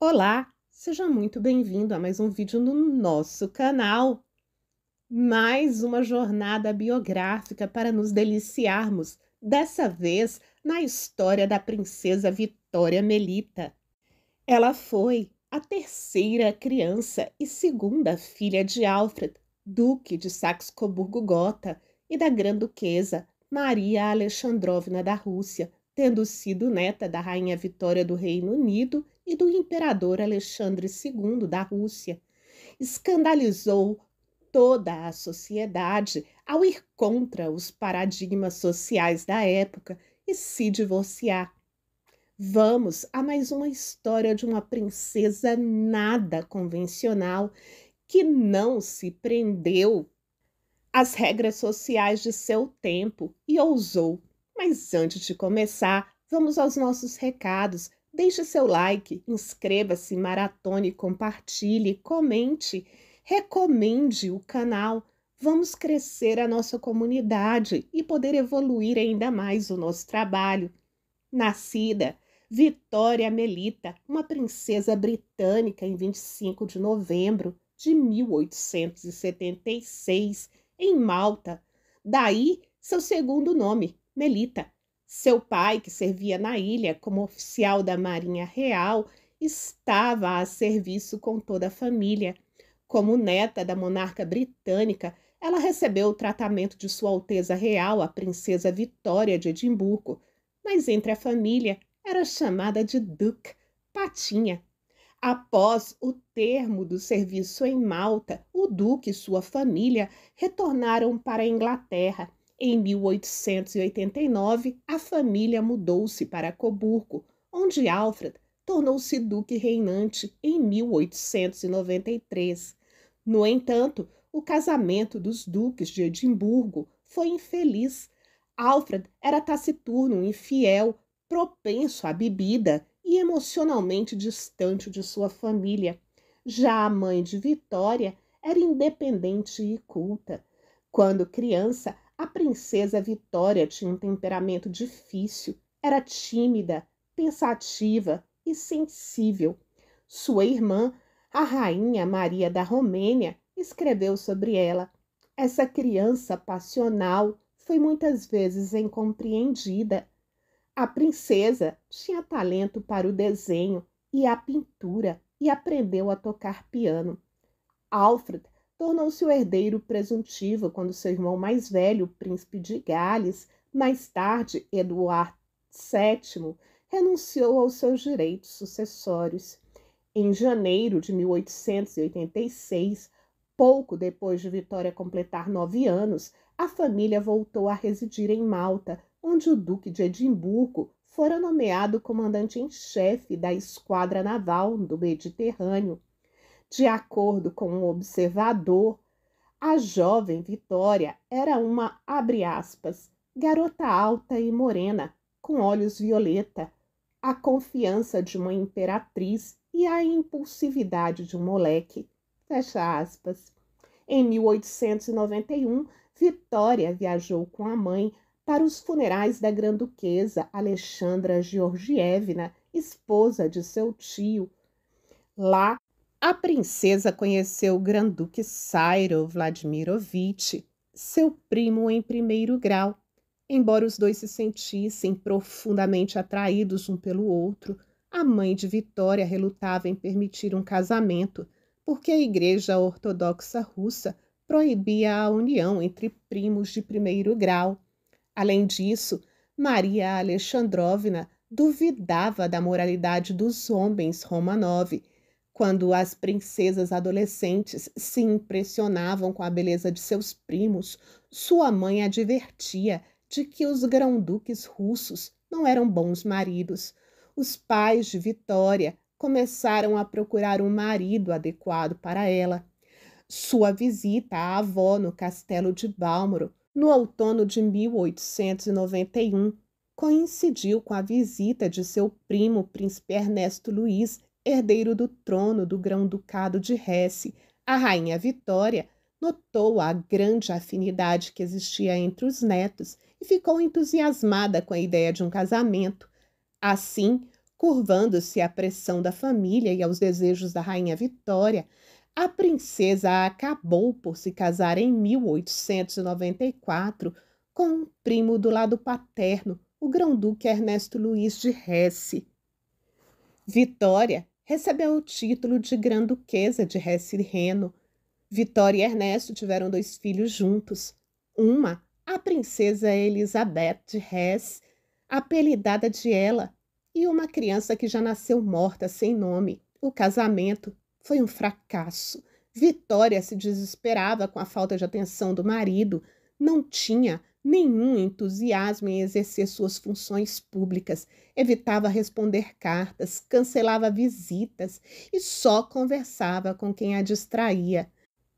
Olá, seja muito bem-vindo a mais um vídeo no nosso canal. Mais uma jornada biográfica para nos deliciarmos, dessa vez na história da princesa Vitória Melita. Ela foi a terceira criança e segunda filha de Alfred, duque de Saxe-Coburgo-Gotha, e da grã-duquesa Maria Alexandrovna da Rússia, tendo sido neta da rainha Vitória do Reino Unido e do imperador Alexandre II da Rússia. Escandalizou toda a sociedade ao ir contra os paradigmas sociais da época e se divorciar. Vamos a mais uma história de uma princesa nada convencional que não se prendeu às regras sociais de seu tempo e ousou mas antes de começar, vamos aos nossos recados. Deixe seu like, inscreva-se, maratone, compartilhe, comente, recomende o canal. Vamos crescer a nossa comunidade e poder evoluir ainda mais o nosso trabalho. Nascida Vitória Melita, uma princesa britânica em 25 de novembro de 1876, em Malta. Daí seu segundo nome, Melita, seu pai, que servia na ilha como oficial da Marinha Real, estava a serviço com toda a família. Como neta da monarca britânica, ela recebeu o tratamento de Sua Alteza Real, a Princesa Vitória de Edimburgo, mas entre a família era chamada de Duke, Patinha. Após o termo do serviço em Malta, o Duque e sua família retornaram para a Inglaterra em 1889, a família mudou-se para Coburgo, onde Alfred tornou-se duque reinante em 1893. No entanto, o casamento dos duques de Edimburgo foi infeliz. Alfred era taciturno, infiel, propenso à bebida e emocionalmente distante de sua família. Já a mãe de Vitória era independente e culta. Quando criança, a princesa Vitória tinha um temperamento difícil, era tímida, pensativa e sensível. Sua irmã, a rainha Maria da Romênia, escreveu sobre ela. Essa criança passional foi muitas vezes incompreendida. A princesa tinha talento para o desenho e a pintura e aprendeu a tocar piano. Alfred tornou-se o herdeiro presuntivo quando seu irmão mais velho, o príncipe de Gales, mais tarde Eduardo VII, renunciou aos seus direitos sucessórios. Em janeiro de 1886, pouco depois de Vitória completar nove anos, a família voltou a residir em Malta, onde o Duque de Edimburgo fora nomeado comandante em chefe da Esquadra Naval do Mediterrâneo de acordo com um observador, a jovem Vitória era uma, abre aspas, garota alta e morena, com olhos violeta, a confiança de uma imperatriz e a impulsividade de um moleque. Fecha aspas. Em 1891, Vitória viajou com a mãe para os funerais da granduquesa Alexandra Georgievna, esposa de seu tio. Lá a princesa conheceu o Granduque Sairo Vladimirovitch, seu primo em primeiro grau. Embora os dois se sentissem profundamente atraídos um pelo outro, a mãe de Vitória relutava em permitir um casamento, porque a Igreja Ortodoxa Russa proibia a união entre primos de primeiro grau. Além disso, Maria Alexandrovna duvidava da moralidade dos homens Romanov quando as princesas adolescentes se impressionavam com a beleza de seus primos, sua mãe advertia de que os grão-duques russos não eram bons maridos. Os pais de Vitória começaram a procurar um marido adequado para ela. Sua visita à avó no castelo de Bálmoro, no outono de 1891, coincidiu com a visita de seu primo, príncipe Ernesto Luiz, herdeiro do trono do grão-ducado de Hesse, a rainha Vitória, notou a grande afinidade que existia entre os netos e ficou entusiasmada com a ideia de um casamento. Assim, curvando-se à pressão da família e aos desejos da rainha Vitória, a princesa acabou por se casar em 1894 com um primo do lado paterno, o grão-duque Ernesto Luiz de Hesse. Vitória recebeu o título de Granduquesa de Hesse-Reno. Vitória e Ernesto tiveram dois filhos juntos. Uma, a princesa Elizabeth de Hesse, apelidada de ela, e uma criança que já nasceu morta sem nome. O casamento foi um fracasso. Vitória se desesperava com a falta de atenção do marido, não tinha nenhum entusiasmo em exercer suas funções públicas, evitava responder cartas, cancelava visitas e só conversava com quem a distraía.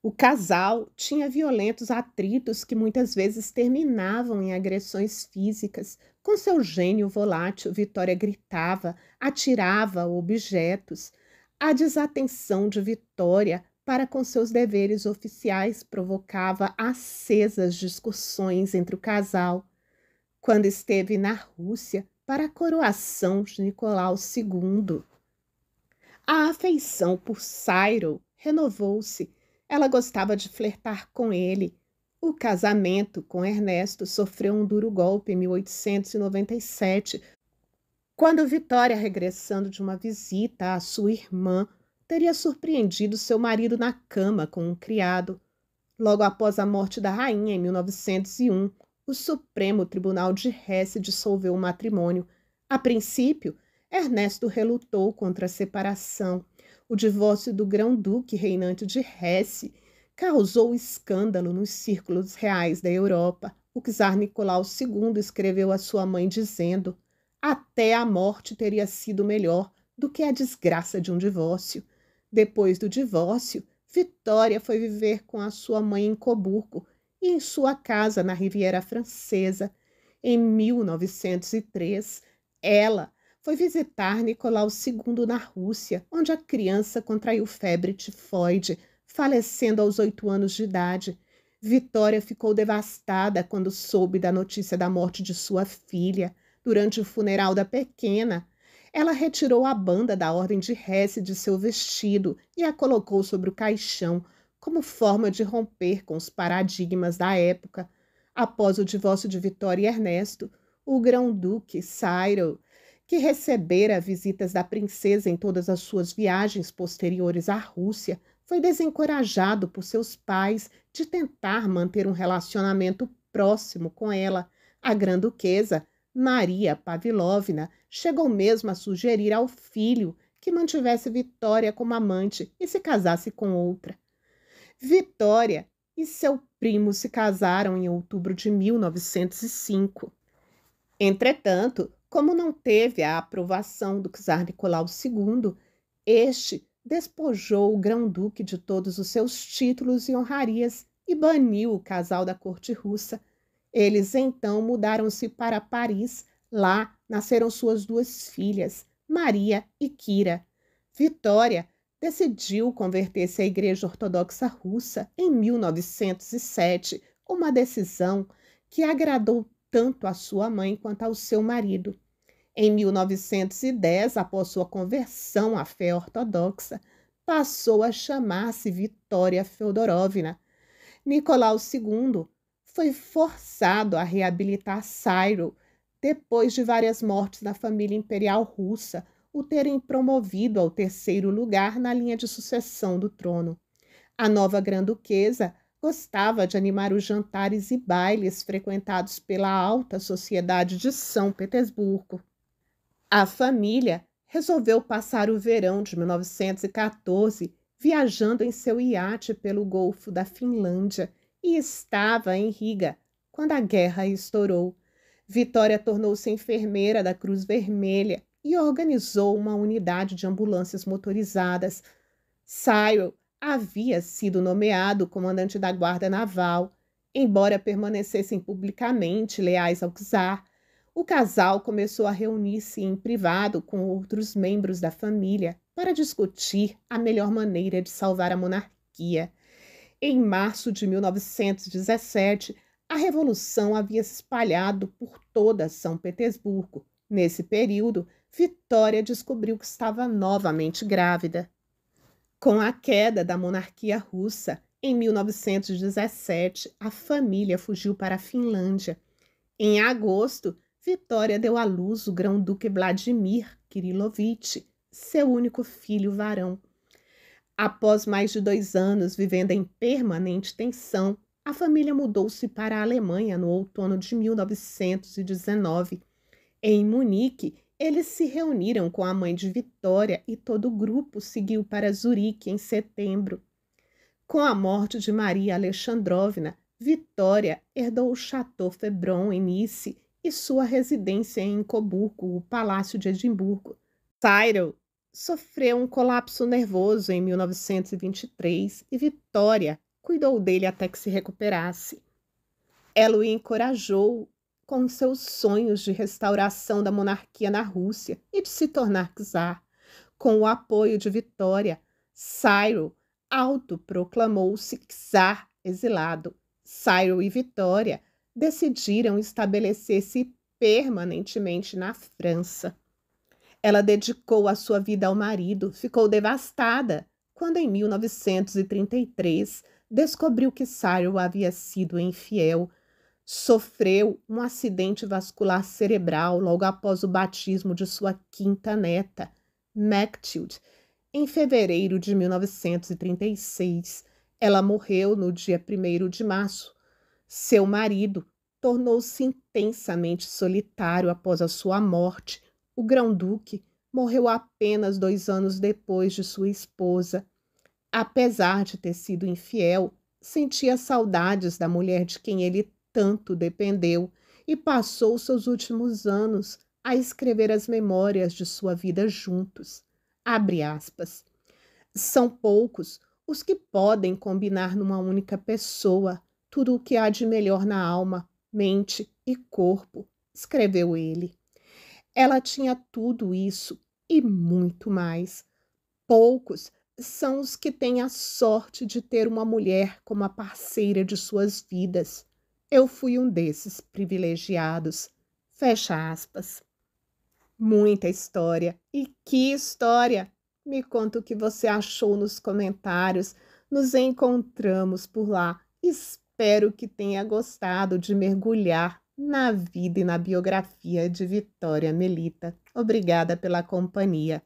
O casal tinha violentos atritos que muitas vezes terminavam em agressões físicas. Com seu gênio volátil, Vitória gritava, atirava objetos. A desatenção de Vitória para com seus deveres oficiais provocava acesas discussões entre o casal. Quando esteve na Rússia para a coroação de Nicolau II, a afeição por Cyril renovou-se. Ela gostava de flertar com ele. O casamento com Ernesto sofreu um duro golpe em 1897, quando Vitória, regressando de uma visita à sua irmã, teria surpreendido seu marido na cama com um criado. Logo após a morte da rainha, em 1901, o Supremo Tribunal de Hesse dissolveu o matrimônio. A princípio, Ernesto relutou contra a separação. O divórcio do grão-duque reinante de Hesse causou escândalo nos círculos reais da Europa. O czar Nicolau II escreveu a sua mãe dizendo: Até a morte teria sido melhor do que a desgraça de um divórcio. Depois do divórcio, Vitória foi viver com a sua mãe em Coburgo e em sua casa na Riviera Francesa. Em 1903, ela foi visitar Nicolau II na Rússia, onde a criança contraiu febre tifoide, falecendo aos oito anos de idade. Vitória ficou devastada quando soube da notícia da morte de sua filha. Durante o funeral da pequena, ela retirou a banda da ordem de Hesse de seu vestido e a colocou sobre o caixão, como forma de romper com os paradigmas da época. Após o divórcio de Vitória e Ernesto, o grão-duque Cyril, que recebera visitas da princesa em todas as suas viagens posteriores à Rússia, foi desencorajado por seus pais de tentar manter um relacionamento próximo com ela. A Granduquesa Maria Pavlovna chegou mesmo a sugerir ao filho que mantivesse Vitória como amante e se casasse com outra. Vitória e seu primo se casaram em outubro de 1905. Entretanto, como não teve a aprovação do czar Nicolau II, este despojou o grão-duque de todos os seus títulos e honrarias e baniu o casal da corte russa eles então mudaram-se para Paris. Lá nasceram suas duas filhas, Maria e Kira. Vitória decidiu converter-se à Igreja Ortodoxa Russa em 1907, uma decisão que agradou tanto à sua mãe quanto ao seu marido. Em 1910, após sua conversão à fé ortodoxa, passou a chamar-se Vitória Feodorovna. Nicolau II foi forçado a reabilitar Cyril depois de várias mortes na família imperial russa o terem promovido ao terceiro lugar na linha de sucessão do trono. A nova granduquesa gostava de animar os jantares e bailes frequentados pela alta sociedade de São Petersburgo. A família resolveu passar o verão de 1914 viajando em seu iate pelo Golfo da Finlândia e estava em Riga quando a guerra estourou. Vitória tornou-se enfermeira da Cruz Vermelha e organizou uma unidade de ambulâncias motorizadas. Cyril havia sido nomeado comandante da Guarda Naval, embora permanecessem publicamente leais ao czar. O casal começou a reunir-se em privado com outros membros da família para discutir a melhor maneira de salvar a monarquia. Em março de 1917, a revolução havia se espalhado por toda São Petersburgo. Nesse período, Vitória descobriu que estava novamente grávida. Com a queda da monarquia russa, em 1917, a família fugiu para a Finlândia. Em agosto, Vitória deu à luz o grão-duque Vladimir Kirilovich, seu único filho varão. Após mais de dois anos vivendo em permanente tensão, a família mudou-se para a Alemanha no outono de 1919. Em Munique, eles se reuniram com a mãe de Vitória e todo o grupo seguiu para Zurique em setembro. Com a morte de Maria Alexandrovna, Vitória herdou o Chateau Febron em Nice e sua residência em Coburgo, o Palácio de Edimburgo. Cyril sofreu um colapso nervoso em 1923 e Vitória cuidou dele até que se recuperasse. Ela o encorajou com seus sonhos de restauração da monarquia na Rússia e de se tornar czar. Com o apoio de Vitória, Cyril autoproclamou-se czar exilado. Cyril e Vitória decidiram estabelecer-se permanentemente na França. Ela dedicou a sua vida ao marido, ficou devastada quando, em 1933, descobriu que Cyril havia sido infiel. Sofreu um acidente vascular cerebral logo após o batismo de sua quinta neta, Matilde, em fevereiro de 1936. Ela morreu no dia 1 de março. Seu marido tornou-se intensamente solitário após a sua morte, o grão-duque morreu apenas dois anos depois de sua esposa. Apesar de ter sido infiel, sentia saudades da mulher de quem ele tanto dependeu e passou seus últimos anos a escrever as memórias de sua vida juntos. Abre aspas. São poucos os que podem combinar numa única pessoa tudo o que há de melhor na alma, mente e corpo, escreveu ele. Ela tinha tudo isso e muito mais. Poucos são os que têm a sorte de ter uma mulher como a parceira de suas vidas. Eu fui um desses privilegiados. Fecha aspas. Muita história. E que história! Me conta o que você achou nos comentários. Nos encontramos por lá. Espero que tenha gostado de mergulhar na vida e na biografia de Vitória Melita. Obrigada pela companhia.